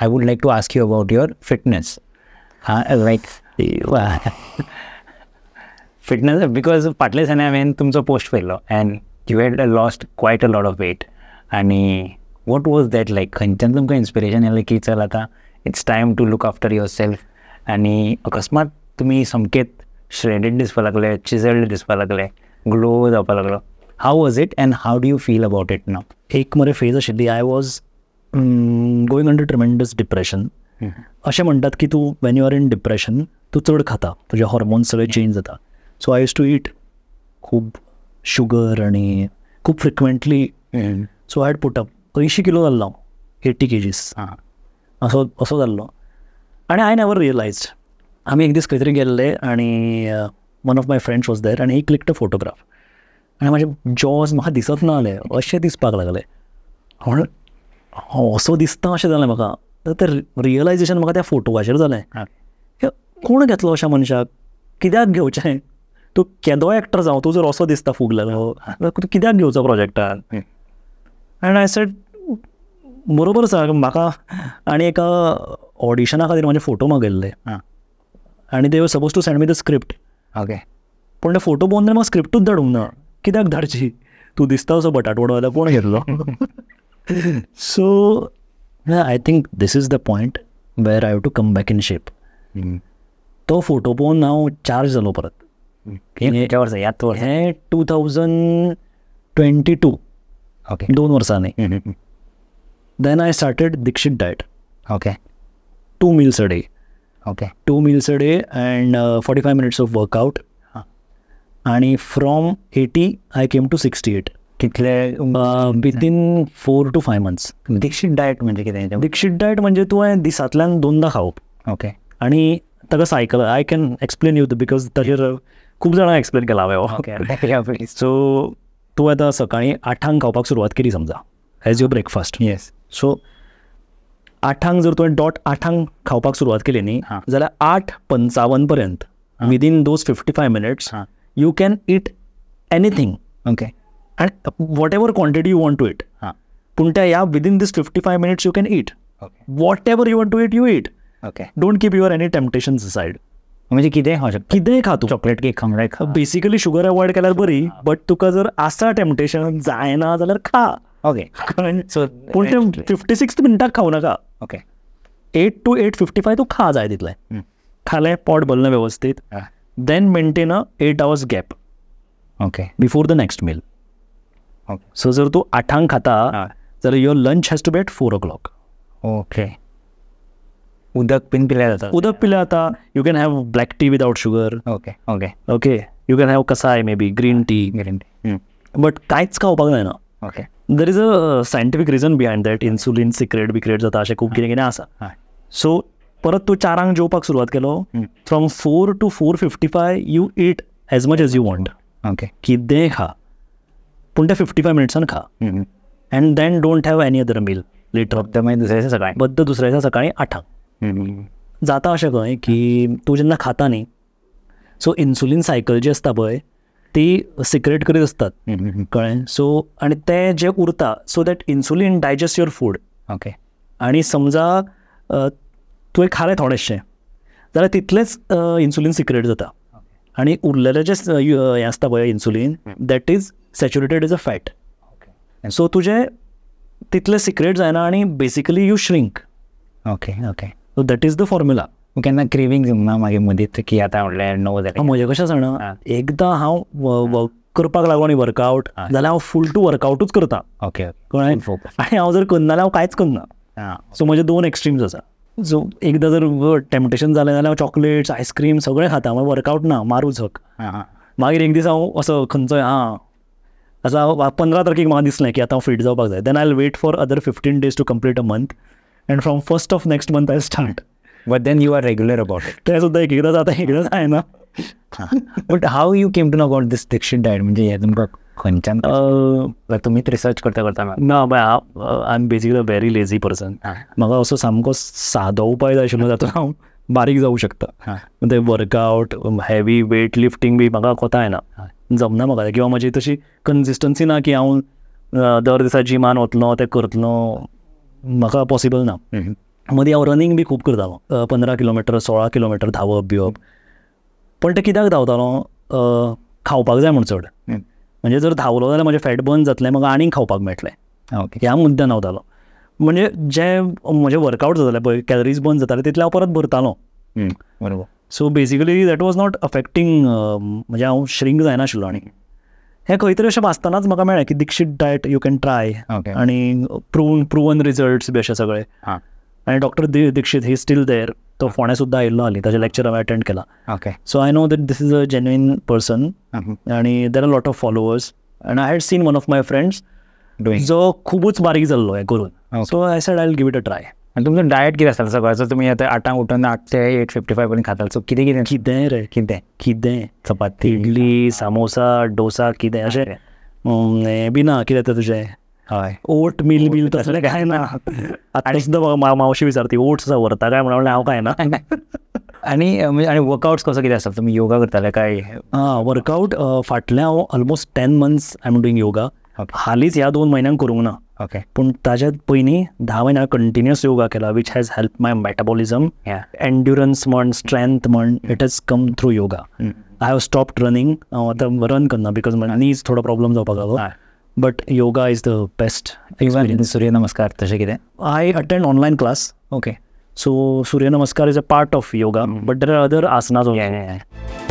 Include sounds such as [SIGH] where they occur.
I would like to ask you about your fitness. right? [LAUGHS] fitness, because partly I mean, you a post fellow and you had lost quite a lot of weight. And what was that like? Was inspiration like it's time to look after yourself. And because you some shredded this chiseled this glow How was it and how do you feel about it now? I was going under tremendous depression असे म्हणतात की तू when you are in depression तू चढ खाता तुझे hormones सगळे change जाता so I used to eat खूप शुगर आणि खूप frequently so I had put up ऐंशी किलो जाल्लो हांव एटी केजीस असो असो जाल्लो आणि आय नेवर रिअलाइज आम्ही एक दीस खंय तरी गेल्ले आनी one of my friends was there आणि एक क्लिक्ट फोटोग्राफ आणि माझे जॉज म्हाका दिसत ना जालें अशें दिसपाक लागलें म्हणून असो दिसता अशें जालें म्हाका तें रियलायजेशन म्हाका त्या फोटवाचेर जालें कोण घेतलो अशा मनशाक कित्याक घेवचें तूं केदो एक्टर जावं तूं जर असो दिसता फुगलेलो तूं कित्याक घेवचो प्रोजेक्टान आनी आय सेड बरोबर आसा म्हाका आनी एका ऑडिशना खातीर म्हाजे फोटो मागयल्ले आनी ते suppose to send me the script okay पूण ते फोटो पळोवन म्हाका स्क्रिप्टूच धाडूंक ना कित्याक धाडची तू दिसता असो बटाटवडो जाल्यार कोण घेतलो [LAUGHS] [LAUGHS] so yeah, I think this is the point where I have to come back in shape. Mm. तो फोटो पोवन हांव चार्ज जालो परत hmm. हे वर्सा यात हे two thousand twenty two okay दोन वर्सांनी then I started Dikshit diet okay two meals a day okay two meals a day and forty five minutes of workout आणि from eighty I came to sixty eight कितले within four to five months Dikshit diet म्हणजे कितें Dikshit diet म्हणजे तुवें दिसातल्या दोनदा खाऊ okay आणि ताका cycle I can explain you because ताचेर खूप जणांना एक्सप्लेन केला हांवें सो तू आता सकाळी आठांक खावपाक सुरवात केली समजा as your breakfast yes so आठांक जर तुवें डॉट आठांक खावपाक सुरवात केली न्ही जाल्यार आठ पंचावन पर्यंत within those fifty five minutes you can eat anything okay and whatever quantity you want to eat पण त्या या within this fifty five minutes you can eat whatever you want to eat you eat okay don't keep your any temptation side म्हणजे किती हा किती खा तू chocolate cake खावंक खा बेसिकली शुगर अवॉइड केल्यावर बरी बट तुका जर आसा टेम्पटेशन जायना जाल्यार खा ओके सो पूण ते फिफ्टी सिक्स मिनटाक खाऊ नका okay eight to eight fifty five तू खा जाय तितलें खालें पोट भरलं वेवस्थीत then maintain a eight hours gap okay before the next meal so जर तूं आठांक खाता जर your lunch has to be four o'clock okay उदक बीन पिल्यार जाता hmm. उदक पिल्यार uh, जाता you can have black tea without sugar okay okay okay you can have कसाय maybe green tea green tea but कांयच खावपाक जायना okay there is a scientific reason behind that insulin secrete बिक्रेट जाता अशें खूब कितें कितें आसा सो परत तूं चारांक जेवपाक सुरवात केलो from four to four fifty five you eat as much as you want okay किदें खा त्या फिफ्टी फाय मिनिट्सान खा and then don't have any other meal later of दुसऱ्या दिसा सकाळी बद्द दुसऱ्या दिसा सकाळी आठा जाता अशें खंय की तूं जेन्ना खाता न्ही सो इन्सुलीन सायकल जी आसता पळय ती सिक्रेट करीत असतात कळ्ळें सो आनी ते जे उरता so that insulin digest your food okay आनी समजा तुवें खाले थोडेंशें जाल्यार तितलेंच इन्सुलीन सिक्रेट जाता आनी उरलेलें जें हें आसता पळय insulin that is saturated is a fat so तुझे तिथले सिक्रेट जायना आनी basically you shrink okay okay so that is the formula केन्ना क्रेविंग ना मागीर मदींच की आतां म्हणलें णव जालें म्हजें कशें जाणा एकदां हांव वर्क करपाक लागून वर्कआवट जाल्यार हांव फूल टू वर्कआवटूच करता ओके कळ्ळें आनी हांव जर करना जाल्यार हांव कांयच करना सो म्हजे दोन एक्स्ट्रीम्स आसा सो एकदां जर टेम्पटेशन जालें जाल्यार हांव चॉकलेट्स आयस्क्रीम सगळें खाता मागीर वर्कआवट ना मारूच झक मागीर एक दीस हांव असो खंयचोय आं आतां पंदरा तारखेक म्हाका दिसलें की आतां हांव फीट जावपाक जाय then I wait for other fifteen days to complete a month end from first of next month I start but then you are regular about तें सुद्दां एक एकदां जाता एकदां जायना but how you came to know about this Dikshit diet म्हणजे हें तुमकां खंयच्यान तुमीच रिसर्च करता करता ना by I am basically a very lazy person म्हाका असो सामको सादो उपाय जाय आशिल्लो जातून हांव बारीक जाऊ शकता ते वर्कआउट हेवी वेट लिफ्टिंग बी म्हाका कोता ना जमना म्हाका किंवा म्हजी तशी कन्सिस्टन्सी ना की हांव दर दिसा जिमान वतलो ते करतलो म्हाका पॉसिबल ना मदीं हांव रनिंग बी खूब करतालो पंदरा किलोमिटर सोळा किलोमिटर धांवप बिवप पण ते कित्याक धांवतालो खावपाक जाय म्हूण चड म्हणजे जर धांवलो जाल्यार म्हजें फॅट बर्न जातलें म्हाका आनीक खावपाक मेळटलें ह्या मुद्द्यान धांवतालो म्हणजे जे म्हणजे वर्कआउट जाताले पळय कॅलरीज बर्न जाताले तितले हांव परत भरतालो बरोबर so basically that was not affecting म्हणजे हांव श्रिंक जायनाशिल्लो आनी हें खंय तरी अशें वाचतनाच म्हाका मेळ्ळें की Dikshit diet you can try आनी प्रूवन प्रुवन रिजल्ट्स बी अशें सगळे आनी doctor Dikshit he still there तो फोंड्या सुद्दां आयिल्लो आली त्याचे लॅक्चर हांवें अटेंड केला okay so I know that this is a genuine person आनी there are lot of followers and I had seen one of my friends जो खूपच बारीक जाल्लो हें करून so I said I give it a try आनी तुमचो diet कितें आसतालो सकाळचो तुमी आतां आठांक उठून आठ ते एट फिफ्टी फाय पर्यंत खाताल सो कितें कितें कितें रे कितें कितें चपाती इडली सामोसा डोसा कितें अशें हें बी ना कितें येता तुजें हय ओट मिल मिल तसलें काय ना [LAUGHS] आनी सुद्दां मावशी विचारते ओट्स व्हरता काय म्हणून हांव काय ना आनी आनी वर्कआउट्स कसो कितें आसता तुमी योगा करताले काय आं वर्कआउट फाटलें हांव almost ten months I am doing yoga हालीच ह्या दोन महिन्यांक करूंक ना ओके पूण ताज्या पयलीं धा म्हयन्या कंटिन्युअस योगा केला which has help my metabolism endurance म्हण स्ट्रेंथ म्हण it has come through yoga I have stop running हांव आतां रन करना बिकॉज नीज थोडो प्रॉब्लम जावपाक लागलो but yoga is the best Surya Namaskar तशें कितें I attend online class okay so Surya Namaskar is a part of yoga but there are other आसनाज